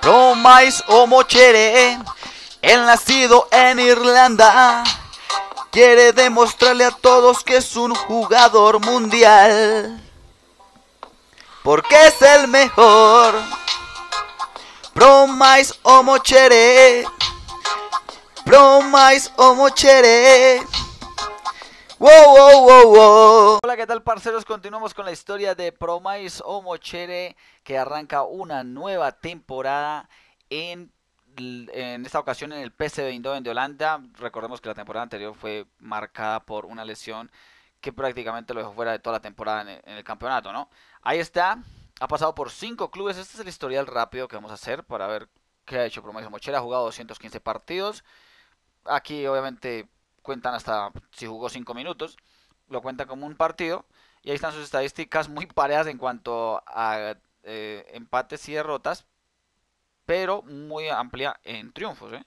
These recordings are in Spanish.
Promais o Mochere, el nacido en Irlanda, quiere demostrarle a todos que es un jugador mundial. Porque es el mejor. Promais o Mochere. Promais o Mochere. Wow, wow, Hola, ¿qué tal, parceros? Continuamos con la historia de Promais Omochere, que arranca una nueva temporada en, en esta ocasión en el PSV Eindhoven de Holanda. Recordemos que la temporada anterior fue marcada por una lesión que prácticamente lo dejó fuera de toda la temporada e, en el, campeonato, ¿no? Ahí está, ha pasado por cinco clubes. Este es el historial rápido que vamos a hacer para ver qué ha hecho Promais Omochere. Ha jugado 215 partidos. Aquí, obviamente, cuentan hasta si jugó 5 minutos, lo cuentan como un partido. Y ahí están sus estadísticas muy parejas en cuanto a eh, empates y derrotas, pero muy amplia en triunfos. ¿eh?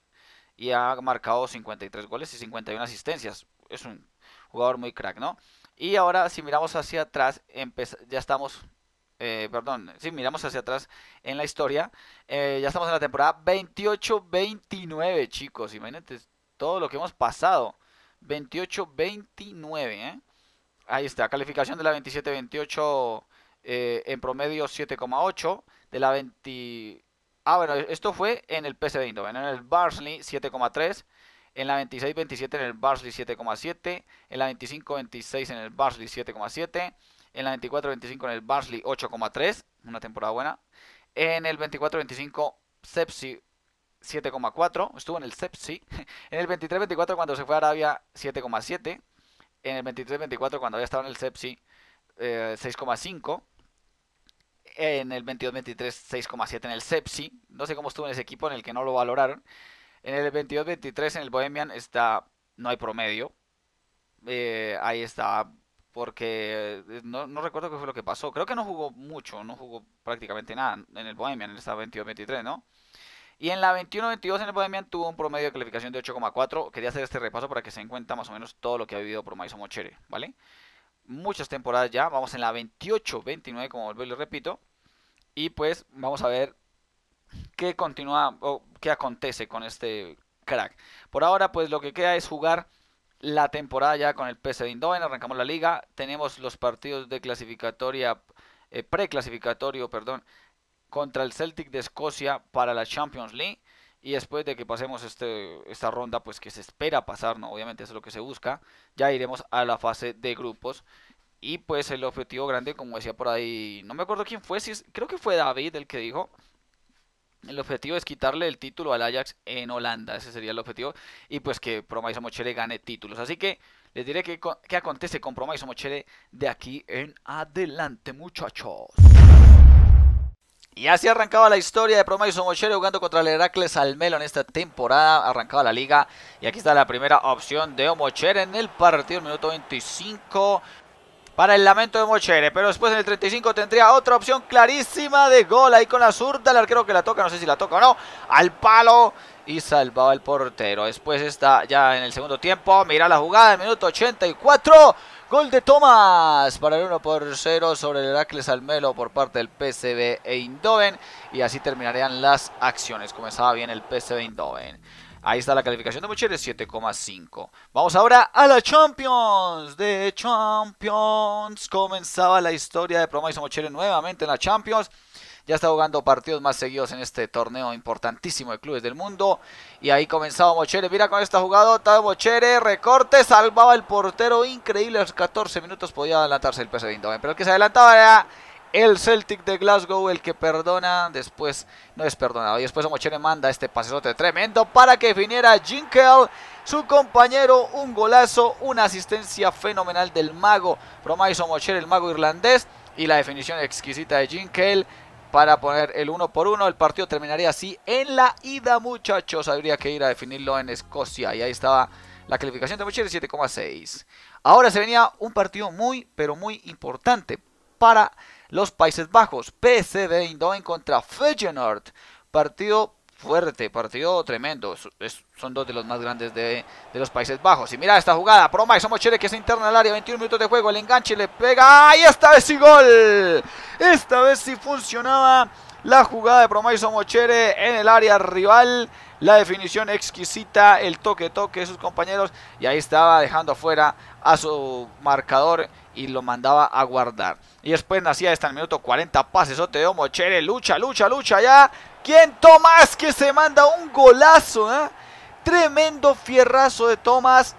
Y ha marcado 53 goles y 51 asistencias. Es un jugador muy crack, ¿no? Y ahora si miramos hacia atrás, ya estamos, eh, perdón, si miramos hacia atrás en la historia, ya estamos en la temporada 28-29, chicos. Imagínate todo lo que hemos pasado. 28-29. ¿eh? Ahí está, calificación de la 27-28 eh, en promedio 7,8. De la 20... Ah, bueno, esto fue en el PSV Eindhoven, en el Barsley 7,3. En la 26-27 en el Barsley 7,7. En la 25-26 en el Barsley 7,7. En la 24-25 en el Barsley 8,3. Una temporada buena. En el 24-25 Sepsi 7,4, estuvo en el e Sepsi. En el 23-24 cuando se fue a Arabia 7,7. En el 23-24 cuando había estado en el e eh, Sepsi 6,5. En el 22-23 6,7 en el e Sepsi. No sé cómo estuvo en ese equipo en el que no lo valoraron. En el 22-23 en el Bohemian está no hay promedio. Eh, ahí está porque eh, no, no, recuerdo qué fue lo que pasó. Creo que no jugó mucho, no jugó prácticamente nada en el Bohemian, en el 22-23, ¿no? Y en la 21-22 en el Podemian tuvo un promedio de calificación de 8,4. Quería hacer este repaso para que se den cuenta más o menos todo lo que ha vivido por Maison Mochere, ¿vale? Muchas temporadas ya, vamos en la 28-29 como vuelvo y repito. Y pues vamos a ver qué continúa o qué acontece con este crack. Por ahora pues lo que queda es jugar la temporada ya con el de indoven arrancamos la liga, tenemos los partidos de clasificatoria eh, preclasificatorio, perdón, contra el Celtic de Escocia para la Champions League. Y después de que pasemos este, esta ronda, pues que se espera pasar, ¿no? Obviamente es lo que se busca. Ya iremos a la fase de grupos. Y pues el objetivo grande, como decía por ahí, no me acuerdo quién fue, si creo que fue David el que dijo. El objetivo es quitarle el título al Ajax en Holanda, ese sería el objetivo. Y pues que y Mochere gane títulos. Así que les diré qué qué acontece con y Mochere de aquí en adelante, muchachos. Y así arrancaba la historia de Promise Mochere jugando contra el Heracles Almelo en esta temporada. Arrancaba la liga. Y aquí está la primera opción de Omochere en el partido, minuto 25. Para el lamento de Mochere, pero después en el 35 tendría otra opción clarísima de gol. Ahí con la zurda, el arquero que la toca, no sé si la toca o no. Al palo y salvaba el portero. Después está ya en el segundo tiempo. Mira la jugada, el minuto 84. Gol de Tomás para el 1 por 0 sobre el Heracles Almelo por parte del PSV Eindhoven. Y así terminarían las acciones. Comenzaba bien el PSV Eindhoven. Ahí está la calificación de Mocheres, 7,5. Vamos ahora a la Champions. De Champions comenzaba la historia de Promise Mochere nuevamente en la Champions ya está jugando partidos más seguidos en este torneo importantísimo de clubes del mundo. Y ahí comenzaba Mochere, mira con esta jugada, Mochere, recorte, salvaba el portero, increíble, a los 14 minutos podía adelantarse el PSV Eindhoven, pero el que se adelantaba era el Celtic de Glasgow, el que perdona, después no es perdonado. Y después Mochere manda este pasesote tremendo para que viniera Jinkel, su compañero, un golazo, una asistencia fenomenal del mago. Promaiso Mochere, el mago irlandés. Y la definición exquisita de Jinkel para poner el 1 por uno. El partido terminaría así en la ida, muchachos. Habría que ir a definirlo en Escocia. Y ahí estaba la calificación de Mochile 7,6. Ahora se venía un partido muy, pero muy importante para los Países Bajos. PSV Eindhoven contra Feyenoord. Partido fuerte, partido tremendo. son dos de los más grandes de, los Países Bajos. Y mira esta jugada, Pro somos que se interna al área, 21 minutos de juego, el enganche le pega. y esta vez sí gol! Esta vez sí funcionaba la jugada de Promaiso Mochere en el área rival. La definición exquisita, el toque-toque de sus compañeros. Y ahí estaba dejando afuera a su marcador y lo mandaba a guardar. Y después nacía hasta el minuto 40 pases. de Omochere... lucha, lucha, lucha ya. ¿Quién Tomás que se manda un golazo? Eh? Tremendo fierrazo de Tomás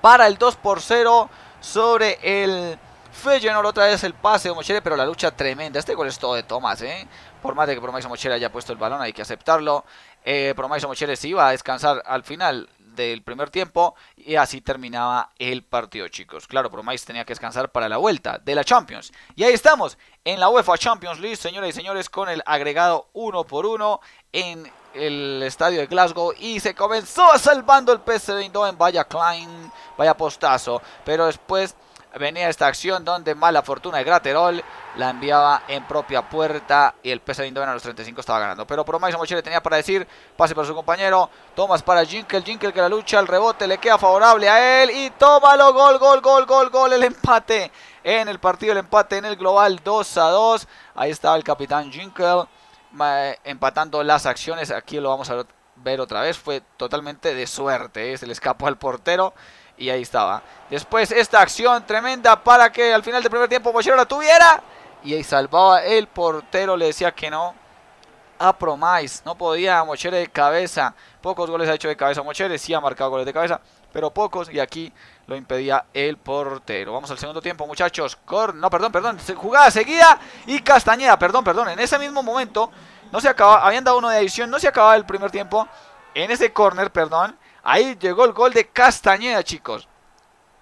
para el 2 por 0 sobre el Feyenoord. Otra vez el pase de Omochere... pero la lucha tremenda. Este gol es todo de Tomás, ¿eh? Por más de que Promaxo Omochere haya puesto el balón, hay que aceptarlo. Eh, Omochere Mochere se iba a descansar al final del primer tiempo y así terminaba el partido, chicos. Claro, Bromais tenía que descansar para la vuelta de la Champions. Y ahí estamos, en la UEFA Champions League, señoras y señores, con el agregado uno por uno en el estadio de Glasgow y se comenzó salvando el PSV en vaya Klein, vaya postazo, pero después venía esta acción donde mala fortuna de Graterol la enviaba en propia puerta y el PSV Eindhoven a los 35 estaba ganando. Pero por Maximochere tenía para decir, pase para su compañero, Tomas para Jinkel, Jinkel que la lucha, el rebote le queda favorable a él y tómalo, gol, gol, gol, gol, gol, el empate en el partido, el empate en el global 2 a 2. Ahí estaba el capitán Jinkel empatando las acciones, aquí lo vamos a ver otra vez, fue totalmente de suerte, ¿eh? se le escapó al portero y ahí estaba. Después esta acción tremenda para que al final del primer tiempo Mochero la tuviera y ahí salvaba el portero, le decía que no. A Promais, no podía Mochere de cabeza. Pocos goles ha hecho de cabeza Mochere, sí ha marcado goles de cabeza, pero pocos y aquí lo impedía el portero. Vamos al segundo tiempo, muchachos. no, perdón, perdón, jugada seguida y Castañeda, perdón, perdón. En ese mismo momento no se acaba, habían dado uno de adición, no se acababa el primer tiempo. En ese corner, perdón, Ahí llegó el gol de Castañeda, chicos.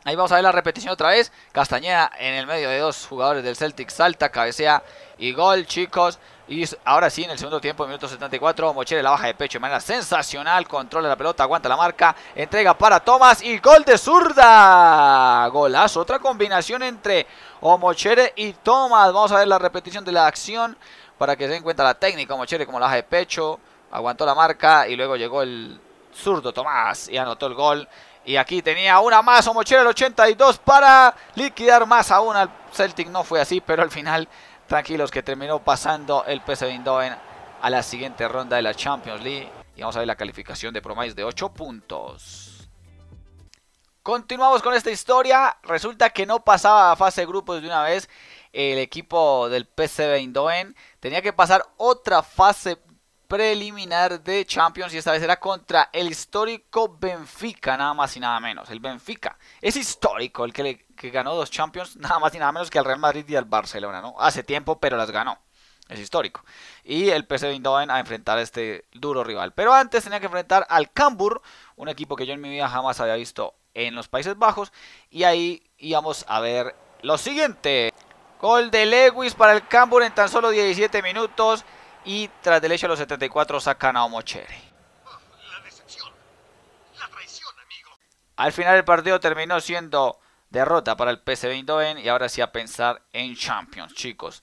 Ahí vamos a ver la repetición otra vez. Castañeda en el medio de dos jugadores del Celtic. Salta, cabecea y gol, chicos. Y ahora sí, en el segundo tiempo, en minuto 74, Mochere la baja de pecho de manera sensacional. Controla la pelota, aguanta la marca, entrega para Tomás y gol de zurda. Golazo, otra combinación entre Omochere y Tomás. Vamos a ver la repetición de la acción para que se den cuenta la técnica. Omochere como la baja de pecho, aguantó la marca y luego llegó el zurdo Tomás y anotó el gol. Y aquí tenía una más Omochera el 82 para liquidar más aún al Celtic. No fue así, pero al final tranquilos que terminó pasando el PSV Eindhoven a la siguiente ronda de la Champions League. Y vamos a ver la calificación de Promise de 8 puntos. Continuamos con esta historia. Resulta que no pasaba a fase grupos de una vez el equipo del PSV Eindhoven. Tenía que pasar otra fase preliminar de Champions y esta vez era contra el histórico Benfica, nada más y nada menos. El Benfica es histórico, el que, ganó dos Champions, nada más y nada menos que al Real Madrid y al Barcelona, ¿no? Hace tiempo, pero las ganó. Es histórico. Y el PSV Eindhoven a enfrentar a este duro rival. Pero antes tenía que enfrentar al Cambur, un equipo que yo en mi vida jamás había visto en los Países Bajos. Y ahí íbamos a ver lo siguiente. Gol de Lewis para el Cambur en tan solo 17 minutos. Y tras del hecho, los 74 sacan a Omochere. Al final, el partido terminó siendo derrota para el PSV Eindhoven. Y ahora sí a pensar en Champions, chicos.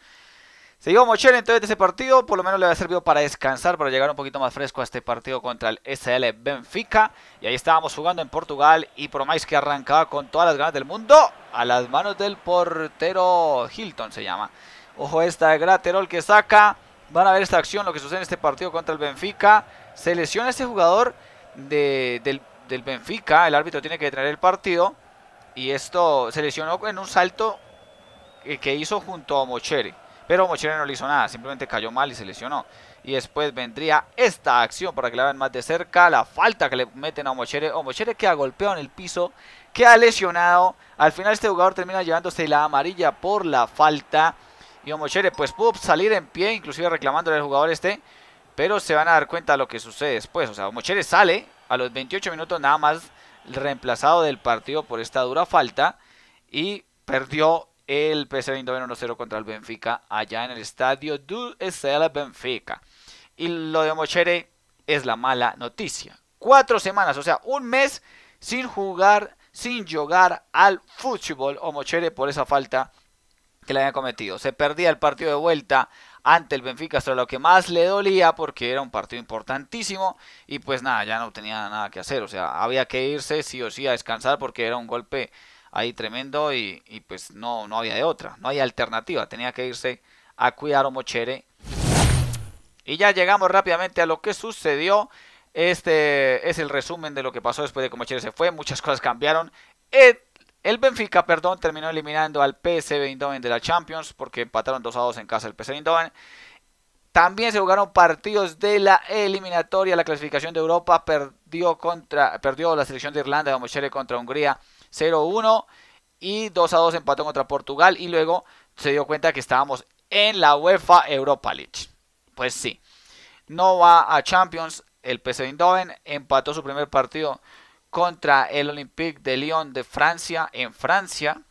Se llevó entonces de ese partido, por lo menos le había servido para descansar, para llegar un poquito más fresco a este partido contra el SL Benfica. Y ahí estábamos jugando en Portugal y Promais que arrancaba con todas las ganas del mundo a las manos del portero Hilton se llama. Ojo esta Graterol que saca, Van a ver esta acción, lo que sucede en este partido contra el Benfica. Se lesiona este jugador del, Benfica. El árbitro tiene que detener el partido. Y esto se lesionó en un salto que, hizo junto a Omochere. Pero Mochere no le hizo nada, simplemente cayó mal y se lesionó. Y después vendría esta acción para que la vean más de cerca. La falta que le meten a Mochere. O que ha golpeado en el piso. que ha lesionado. Al final este jugador termina llevándose la amarilla por la falta. Y Omochere pues pudo salir en pie, inclusive reclamándole al jugador este. Pero se van a dar cuenta de lo que sucede después. O sea, Omochere sale a los 28 minutos nada más reemplazado del partido por esta dura falta. Y perdió el PSV Eindhoven 0 contra el Benfica allá en el estadio du la Benfica. Y lo de Omochere es la mala noticia. Cuatro semanas, o sea, un mes sin jugar, sin jugar al fútbol Omochere por esa falta que le habían cometido. Se perdía el partido de vuelta ante el Benfica, sobre lo que más le dolía porque era un partido importantísimo y pues nada, ya no tenía nada que hacer, o sea, había que irse sí o sí a descansar porque era un golpe ahí tremendo y, pues no, no había de otra, no había alternativa, tenía que irse a cuidar a Mochere. Y ya llegamos rápidamente a lo que sucedió. Este es el resumen de lo que pasó después de que Mochere se fue. Muchas cosas cambiaron. El Benfica, perdón, terminó eliminando al PSV Eindhoven de la Champions porque empataron 2 a 2 en casa del PSV Eindhoven. También se jugaron partidos de la eliminatoria, la clasificación de Europa perdió contra perdió la selección de Irlanda de contra Hungría 0-1 y 2 a 2 empató contra Portugal y luego se dio cuenta que estábamos en la UEFA Europa League. Pues sí. No va a Champions el PSV Eindhoven empató su primer partido contra el Olympique de Lyon de Francia en Francia.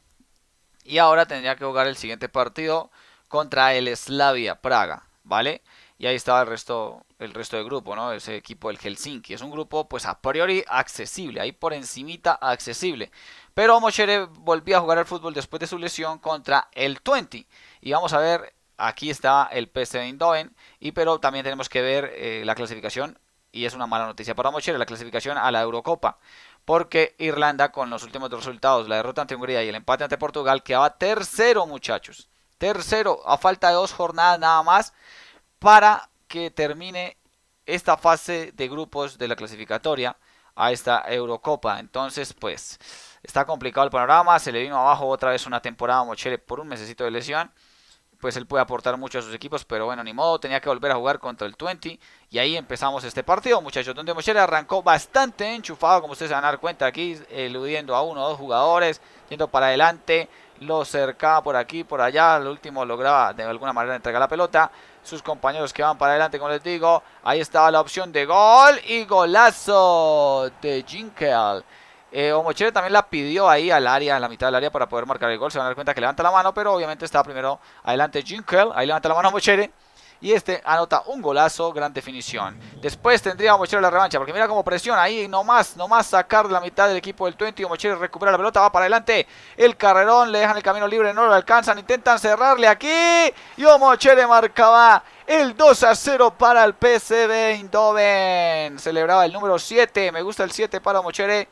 Y ahora tendría que jugar el siguiente partido contra el Slavia Praga, ¿vale? Y ahí estaba el resto, el resto del grupo, ¿no? Ese equipo del Helsinki. Es un grupo, pues, a priori accesible, ahí por encimita accesible. Pero Mochere volvió a jugar al fútbol después de su lesión contra el 20. Y vamos a ver, aquí está el PSV Eindhoven. Y pero también tenemos que ver eh, la clasificación y es una mala noticia para Mochere, la clasificación a la Eurocopa, porque Irlanda con los últimos dos resultados, la derrota ante Hungría y el empate ante Portugal, quedaba tercero muchachos, tercero a falta de dos jornadas nada más para que termine esta fase de grupos de la clasificatoria a esta Eurocopa. Entonces, pues, está complicado el panorama. Se le vino abajo otra vez una temporada a Mochere por un mesecito de lesión pues él puede aportar mucho a sus equipos, pero bueno, ni modo, tenía que volver a jugar contra el 20 y ahí empezamos este partido, muchachos, donde Mochera arrancó bastante enchufado, como ustedes se van a dar cuenta aquí, eludiendo a uno o dos jugadores, yendo para adelante, lo cercaba por aquí, por allá, al último lograba de alguna manera entregar la pelota, sus compañeros que van para adelante, como les digo, ahí estaba la opción de gol y golazo de Jinkel. Eh, Omochere también la pidió ahí al área, en la mitad del área para poder marcar el gol. Se van a dar cuenta que levanta la mano, pero obviamente está primero adelante Jinkel. Ahí levanta la mano Omochere Y este anota un golazo, gran definición. Después tendría Omochere la revancha, porque mira cómo presiona ahí, nomás, más sacar la mitad del equipo del 20. Omochere recupera la pelota, va para adelante. El carrerón, le dejan el camino libre, no lo alcanzan, intentan cerrarle aquí. Y Omochere marcaba el 2 a 0 para el PCB Indoven. Celebraba el número 7, me gusta el 7 para Omochere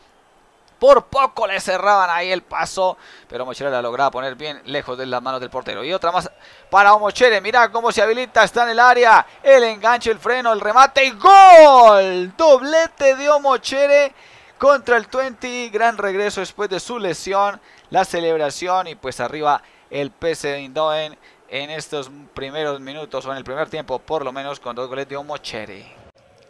por poco le cerraban ahí el paso. Pero Mochere la lograba poner bien lejos de las manos del portero. Y otra más para Mochere. mira cómo se habilita. Está en el área. El enganche, el freno, el remate y gol. Doblete de Omochere contra el 20. Gran regreso después de su lesión. La celebración y pues arriba el PC de Indoen en estos primeros minutos o en el primer tiempo por lo menos con dos goles de Omochere.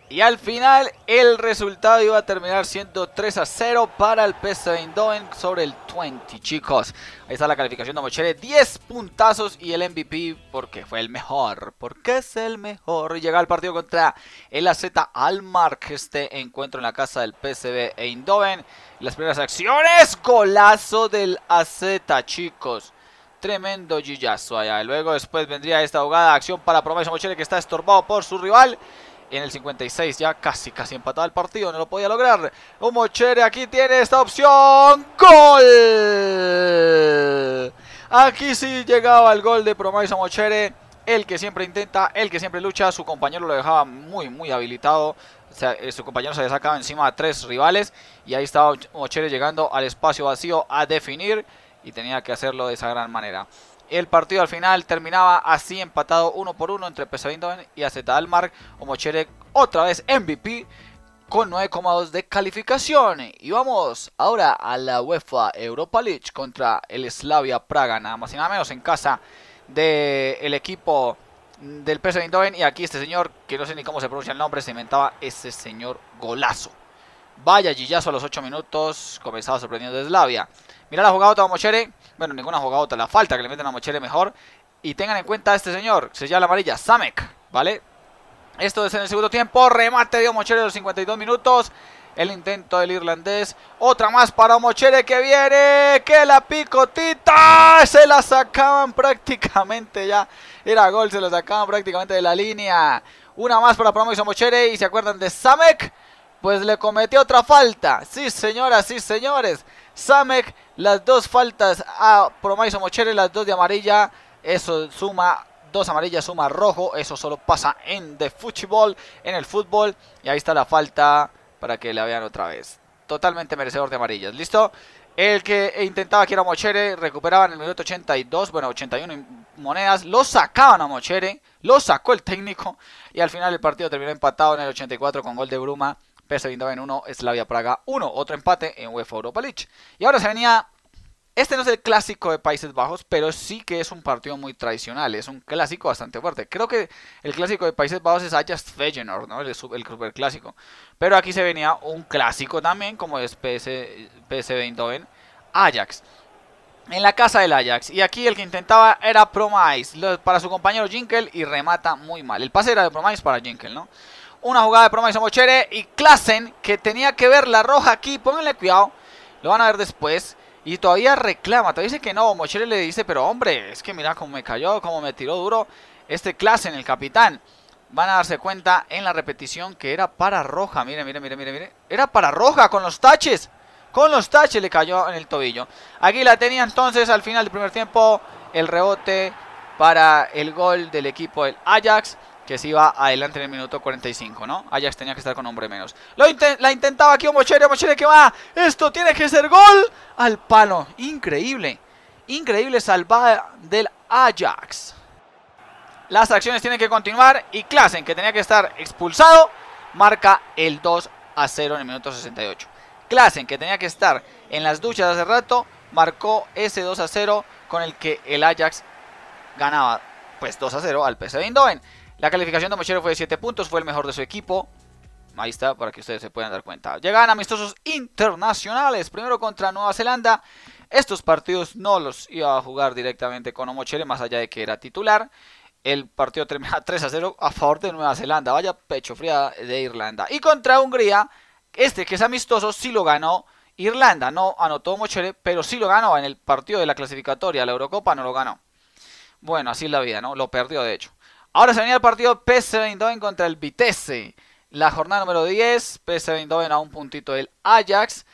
Y al final el resultado iba a terminar siendo 3 a 0 para el PSV Eindhoven sobre el 20, chicos. Ahí está la calificación de Mochere. 10 puntazos y el MVP porque fue el mejor, porque es el mejor. Y llega el partido contra el AZ Almark, este encuentro en la casa del PSV Indoven Las primeras acciones, golazo del AZ, chicos. Tremendo gillazo allá. Luego después vendría esta jugada, acción para promesa Mochere que está estorbado por su rival en el 56 ya casi, casi empataba el partido, no lo podía lograr. Omochere aquí tiene esta opción. ¡Gol! Aquí sí llegaba el gol de Promais Omochere. El que siempre intenta, el que siempre lucha. Su compañero lo dejaba muy, muy habilitado. O sea, eh, su compañero se le sacaba encima a tres rivales. Y ahí estaba Omochere llegando al espacio vacío a definir. Y tenía que hacerlo de esa gran manera. El partido al final terminaba así empatado uno por uno entre Pesarín y AZ Almar. Omochere otra vez MVP con 9,2 de calificación. Y vamos ahora a la UEFA Europa League contra el Slavia Praga, nada más y nada menos en casa del equipo del PSV Eindhoven y aquí este señor, que no sé ni cómo se pronuncia el nombre, se inventaba ese señor golazo. Vaya gillazo a los 8 minutos, comenzaba sorprendiendo de Slavia. Mira la jugada a Mochere. Bueno, ninguna jugada, la falta que le meten a Mochere mejor. Y tengan en cuenta a este señor, se llama la amarilla, Samek, ¿vale? Esto es en el segundo tiempo, remate de Omochere de los 52 minutos. El intento del irlandés. Otra más para Omochere que viene. Que la picotita. Se la sacaban prácticamente ya. Era gol, se la sacaban prácticamente de la línea. Una más para Promo y Y se acuerdan de Samek. Pues le cometió otra falta. Sí, señoras, sí, señores. Samek. Las dos faltas a Promaiso Mochere, las dos de amarilla. Eso suma dos amarillas, suma rojo. Eso solo pasa en de fútbol, en el fútbol. Y ahí está la falta para que la vean otra vez. Totalmente merecedor de amarillas. ¿Listo? El que intentaba que era Mochere, recuperaban el minuto 82, bueno, 81 monedas, lo sacaban a Mochere, lo sacó el técnico y al final el partido terminó empatado en el 84 con gol de Bruma PSV Eindhoven 1, Slavia Praga 1. Otro empate en UEFA Europa League. Y ahora se venía... Este no es el clásico de Países Bajos, pero sí que es un partido muy tradicional, es un clásico bastante fuerte. Creo que el clásico de Países Bajos es Ajax Feyenoord, ¿no? El, super clásico. Pero aquí se venía un clásico también, como es PS, PSV Eindhoven, Ajax en la casa del Ajax. Y aquí el que intentaba era Promise para su compañero Jinkel y remata muy mal. El pase era de Promise para Jinkel, ¿no? Una jugada de promesa Mochere y Klassen, que tenía que ver la roja aquí. Pónganle cuidado, lo van a ver después. Y todavía reclama, todavía dice que no. Mochere le dice, pero hombre, es que mira cómo me cayó, cómo me tiró duro este Klassen, el capitán. Van a darse cuenta en la repetición que era para roja. Mire, mira mire, mire, mire. Era para roja con los taches. Con los taches le cayó en el tobillo. Aquí la tenía entonces al final del primer tiempo. El rebote para el gol del equipo del Ajax que se iba adelante en el minuto 45, ¿no? Ajax tenía que estar con hombre menos. Lo la intentaba aquí Mochere. Mochere que va. Esto tiene que ser gol al palo. Increíble. Increíble salvada del Ajax. Las acciones tienen que continuar y Klassen, que tenía que estar expulsado, marca el 2 a 0 en el minuto 68. Klassen, que tenía que estar en las duchas hace rato, marcó ese 2 a 0 con el que el Ajax ganaba pues 2 a 0 al PSV Eindhoven. La calificación de Mochero fue de 7 puntos, fue el mejor de su equipo. Ahí está, para que ustedes se puedan dar cuenta. Llegan amistosos internacionales, primero contra Nueva Zelanda. Estos partidos no los iba a jugar directamente con Omochere, más allá de que era titular. El partido termina 3 a 0 a favor de Nueva Zelanda. Vaya pecho fría de Irlanda. Y contra Hungría, este que es amistoso, sí lo ganó Irlanda. No anotó Mochere, pero sí lo ganó en el partido de la clasificatoria. La Eurocopa no lo ganó. Bueno, así es la vida, ¿no? Lo perdió, de hecho. Ahora se venía el partido PSV Eindhoven contra el Vitesse. La jornada número 10, PSV Eindhoven a un puntito del Ajax.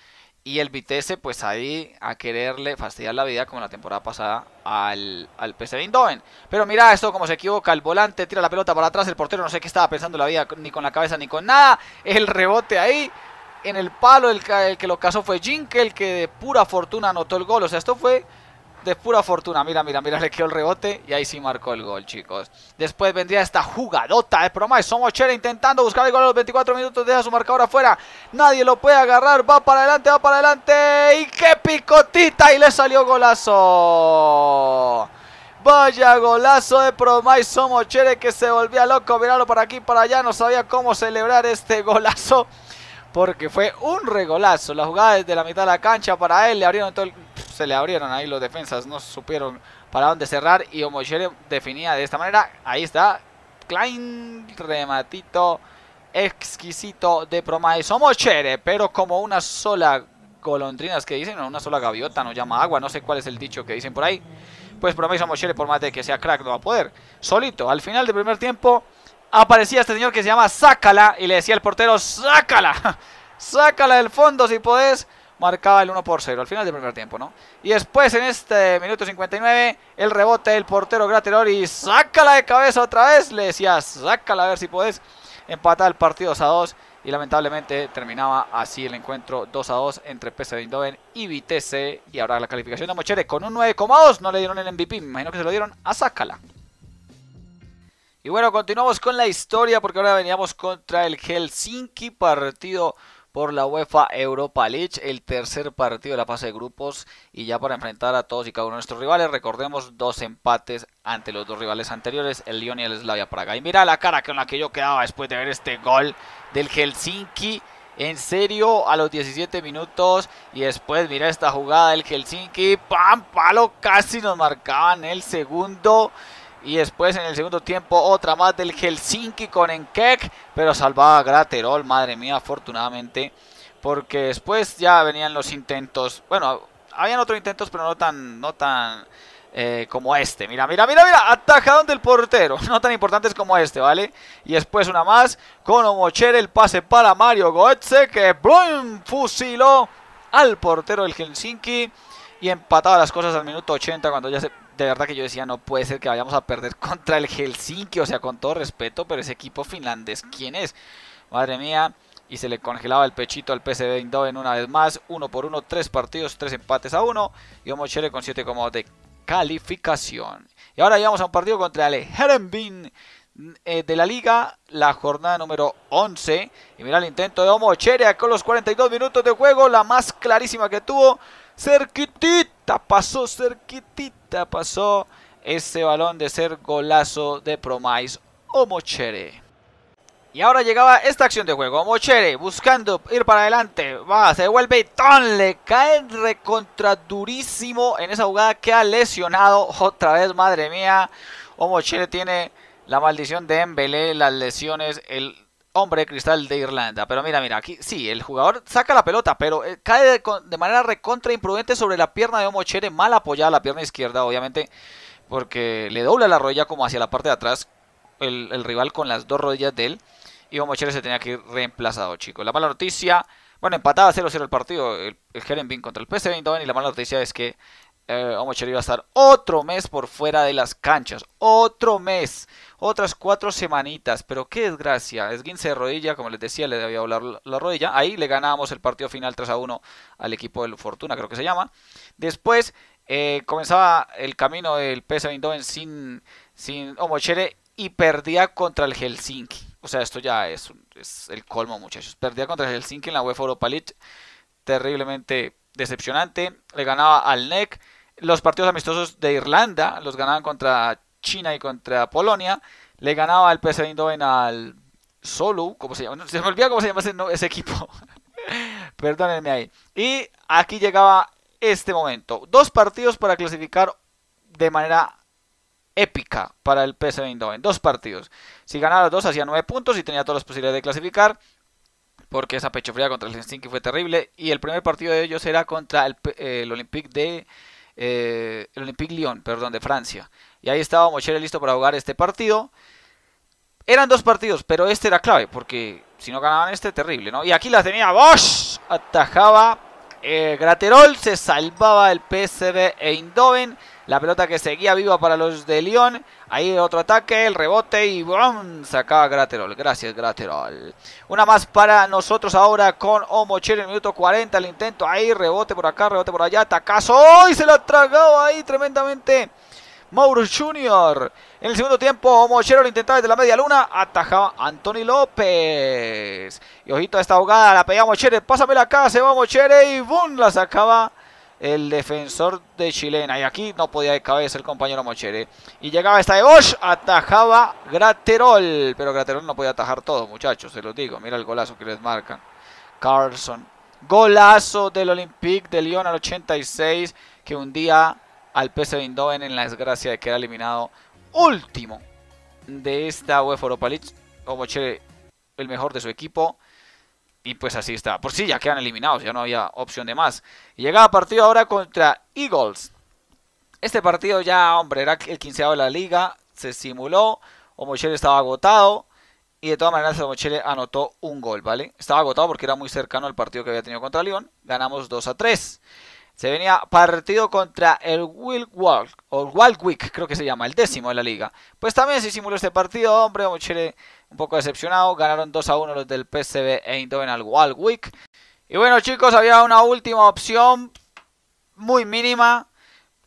Y el Vitesse, pues ahí a quererle fastidiar la vida como la temporada pasada al, al PSV Eindhoven. Pero mira esto, como se equivoca, el volante tira la pelota para atrás, el portero no sé qué estaba pensando la vida, ni con la cabeza ni con nada. El rebote ahí, en el palo, el, el que lo cazó fue Jinkel, que de pura fortuna anotó el gol. O sea, esto fue de pura fortuna. Mira, mira, mira, le quedó el rebote y ahí sí marcó el gol, chicos. Después vendría esta jugadota de Somos Somochere intentando buscar el gol a los 24 minutos. Deja su marcador afuera. Nadie lo puede agarrar. Va para adelante, va para adelante. Y qué picotita. Y le salió golazo. Vaya golazo de Promay Somochere que se volvía loco. Miralo para aquí, para allá. No sabía cómo celebrar este golazo. Porque fue un regolazo. La jugada desde la mitad de la cancha para él. Le abrieron todo el se le abrieron ahí los defensas, no supieron para dónde cerrar y Omochere definía de esta manera. Ahí está, Klein, rematito exquisito de Promaes Omochere, pero como una sola golondrinas que dicen, una sola gaviota, no llama agua, no sé cuál es el dicho que dicen por ahí. Pues Promaes Omochere, por más de que sea crack, no va a poder. Solito, al final del primer tiempo, aparecía este señor que se llama Sácala y le decía al portero, sácala, sácala del fondo si podés marcaba el 1 por 0 al final del primer tiempo, ¿no? Y después en este minuto 59, el rebote, del portero Graterori, sácala de cabeza otra vez, le decía, sácala a ver si podés. empatar el partido 2 a 2 y lamentablemente terminaba así el encuentro 2 a 2 entre PSV Eindhoven y Vitesse. Y ahora la calificación de Mochere con un 9,2 no le dieron el MVP, me imagino que se lo dieron a sácala. Y bueno, continuamos con la historia porque ahora veníamos contra el Helsinki, partido por la UEFA Europa League, el tercer partido de la fase de grupos y ya para enfrentar a todos y cada uno de nuestros rivales. Recordemos dos empates ante los dos rivales anteriores, el Lyon y el Slavia Praga. Y mira la cara con la que yo quedaba después de ver este gol del Helsinki. En serio, a los 17 minutos y después mira esta jugada del Helsinki, pam, palo, casi nos marcaban el segundo. Y después en el segundo tiempo otra más del Helsinki con Enkek. Pero salvaba Graterol, madre mía, afortunadamente. Porque después ya venían los intentos. Bueno, habían otros intentos, pero no tan, no tan eh, como este. Mira, mira, mira, mira. Atajadón del portero. No tan importantes como este, ¿vale? Y después una más. Con Omocher el pase para Mario Goetze. Que boom, fusiló al portero del Helsinki. Y empataba las cosas al minuto 80 cuando ya se de verdad que yo decía, no puede ser que vayamos a perder contra el Helsinki, o sea, con todo respeto, pero ese equipo finlandés, ¿quién es? Madre mía, y se le congelaba el pechito al PSV Eindhoven una vez más, uno por uno, tres partidos, tres empates a uno, y Omochere con 7 como de calificación. Y ahora llegamos a un partido contra el Herenbin eh, de la liga, la jornada número 11. Y mira el intento de Omochere, con los 42 minutos de juego, la más clarísima que tuvo cerquitita, pasó cerquitita, pasó ese balón de ser golazo de Promais o Y ahora llegaba esta acción de juego. Omochere buscando ir para adelante. Va, se devuelve y ¡ton! Le cae recontra durísimo en esa jugada. Que ha lesionado otra vez, madre mía. Omochere tiene la maldición de Embele las lesiones, el hombre cristal de Irlanda. Pero mira, mira, aquí sí, el jugador saca la pelota, pero eh, cae de, manera recontra imprudente sobre la pierna de Omochere, mal apoyada la pierna izquierda, obviamente, porque le dobla la rodilla como hacia la parte de atrás el, rival con las dos rodillas de él. Y Omochere se tenía que ir reemplazado, chicos. La mala noticia, bueno, empatada 0-0 el partido, el, el contra el PSV Eindhoven, y la mala noticia es que eh, iba a estar otro mes por fuera de las canchas. Otro mes. Otras cuatro semanitas. Pero qué desgracia. Esguince de rodilla, como les decía, le debía hablar la rodilla. Ahí le ganábamos el partido final 3 a 1 al equipo de Fortuna, creo que se llama. Después eh, comenzaba el camino del PSV Eindhoven sin, sin Omochere y perdía contra el Helsinki. O sea, esto ya es, es el colmo, muchachos. Perdía contra el Helsinki en la UEFA Europa League. Terriblemente decepcionante. Le ganaba al NEC los partidos amistosos de Irlanda, los ganaban contra China y contra Polonia. Le ganaba el PSV Eindhoven al Solo, como se llama, se me olvida cómo se llama ese, equipo. Perdónenme ahí. Y aquí llegaba este momento. Dos partidos para clasificar de manera épica para el PSV Eindhoven. Dos partidos. Si ganaba dos hacía nueve puntos y tenía todas las posibilidades de clasificar. Porque esa pecho fría contra el Helsinki fue terrible. Y el primer partido de ellos era contra el, eh, el Olympique de eh, el Olympique Lyon, perdón, de Francia. Y ahí estaba Mochele listo para jugar este partido. Eran dos partidos, pero este era clave, porque si no ganaban este, terrible, ¿no? Y aquí la tenía Bosch, atajaba eh, Graterol, se salvaba el PSV Eindhoven. La pelota que seguía viva para los de Lyon. Ahí otro ataque, el rebote y ¡bum! Sacaba Graterol. Gracias, Graterol. Una más para nosotros ahora con Omochero en minuto 40. El intento ahí, rebote por acá, rebote por allá. Atacazo y se ha tragado ahí tremendamente. Mauro Junior. En el segundo tiempo, Omochero lo intentaba desde la media luna. Atajaba Anthony López. Y ojito a esta jugada, la pegaba pásame Pásamela acá, se va Mochere y ¡bum! La sacaba el defensor de Chilena. Y aquí no podía de cabeza el compañero Mochere. Y llegaba esta de Bosch, atajaba Graterol. Pero Graterol no podía atajar todo, muchachos, se los digo. Mira el golazo que les marcan. Carlson. Golazo del Olympique de Lyon al 86 que hundía al PSV Eindhoven en la desgracia de que era eliminado último de esta UEFA Europa League. Como el mejor de su equipo. Y pues así está. Por si sí, ya quedan eliminados, ya no había opción de más. llegaba partido ahora contra Eagles. Este partido ya, hombre, era el quinceado de la liga. Se simuló. Omochele estaba agotado. Y de todas maneras, Omochele anotó un gol, ¿vale? Estaba agotado porque era muy cercano al partido que había tenido contra León. Ganamos 2 a 3. Se venía partido contra el Will Walk, o Wild creo que se llama, el décimo de la liga. Pues también se simuló este partido, hombre, Omochele un poco decepcionado. Ganaron 2 a 1 los del PSV Eindhoven al Week. Y bueno, chicos, había una última opción muy mínima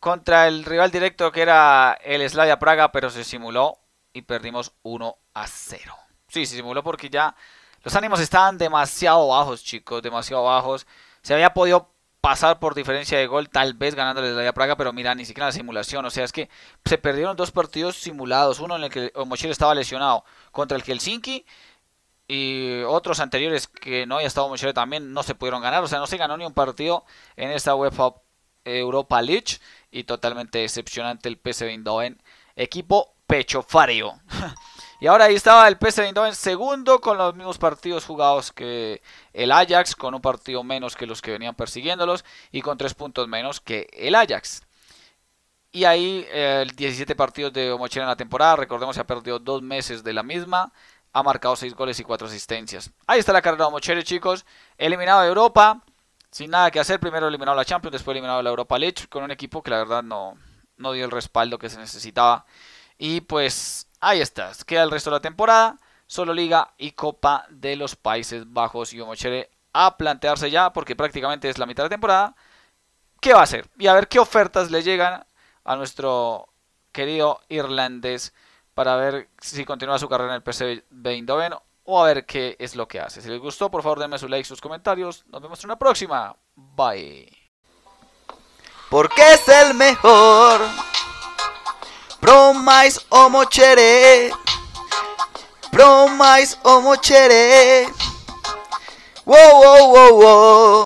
contra el rival directo que era el Slavia Praga, pero se simuló y perdimos 1 a 0. Sí, se simuló porque ya los ánimos estaban demasiado bajos, chicos, demasiado bajos. Se había podido pasar por diferencia de gol, tal vez ganándoles la Praga, pero mira, ni siquiera la simulación. O sea, es que se perdieron dos partidos simulados: uno en el que Omochile estaba lesionado contra el Helsinki y otros anteriores que no había estado Omochile también no se pudieron ganar. O sea, no se ganó ni un partido en esta UEFA Europa League y totalmente decepcionante el PSV Eindhoven, equipo pecho fario. Y ahora ahí estaba el PSV en segundo con los mismos partidos jugados que el Ajax, con un partido menos que los que venían persiguiéndolos y con tres puntos menos que el Ajax. Y ahí el 17 partidos de Omochera en la temporada. Recordemos que ha perdido dos meses de la misma. Ha marcado seis goles y cuatro asistencias. Ahí está la carrera de Omochere, chicos. Eliminado de Europa. Sin nada que hacer. Primero eliminado la Champions. Después eliminado la Europa League. Con un equipo que la verdad no, no dio el respaldo que se necesitaba. Y pues Ahí estás, queda el resto de la temporada, solo Liga y Copa de los Países Bajos y Omochere a plantearse ya, porque prácticamente es la mitad de la temporada, qué va a hacer y a ver qué ofertas le llegan a nuestro querido irlandés para ver si continúa su carrera en el PSV Eindhoven o a ver qué es lo que hace. Si les gustó, por favor, denme su like, sus comentarios. Nos vemos en una próxima. Bye. Porque es el mejor. Promais omochere. Promais omochere. Uou, uou, uou, uou.